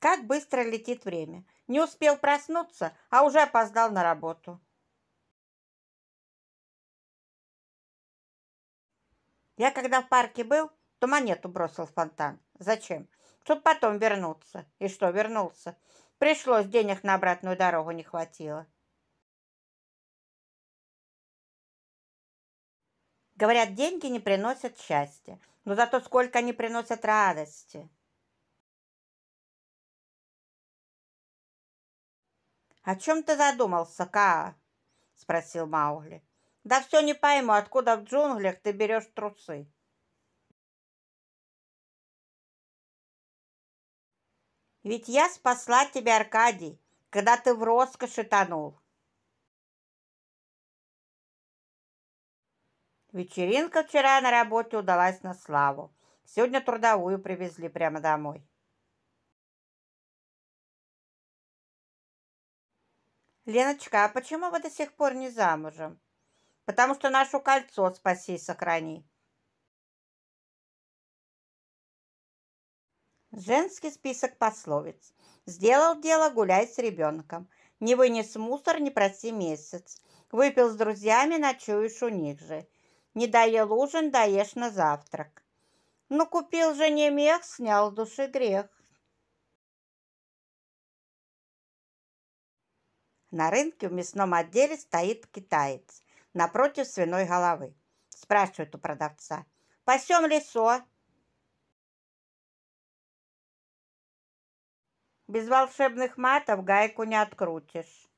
Как быстро летит время. Не успел проснуться, а уже опоздал на работу. Я когда в парке был, то монету бросил в фонтан. Зачем? Чтоб потом вернуться. И что, вернулся? Пришлось, денег на обратную дорогу не хватило. Говорят, деньги не приносят счастья, но зато сколько они приносят радости. «О чем ты задумался, Каа?» – спросил Маугли. «Да все не пойму, откуда в джунглях ты берешь трусы?» «Ведь я спасла тебя, Аркадий, когда ты в роскоши тонул». Вечеринка вчера на работе удалась на славу. Сегодня трудовую привезли прямо домой. Леночка, а почему вы до сих пор не замужем? Потому что наше кольцо спаси и сохрани. Женский список пословиц. Сделал дело, гуляй с ребенком. Не вынес мусор, не проси месяц. Выпил с друзьями, ночуешь у них же. Не доел ужин, даешь на завтрак. Ну, купил жене мех, снял с души грех. На рынке в мясном отделе стоит китаец напротив свиной головы. Спрашивает у продавца, пасем лесо? Без волшебных матов гайку не открутишь.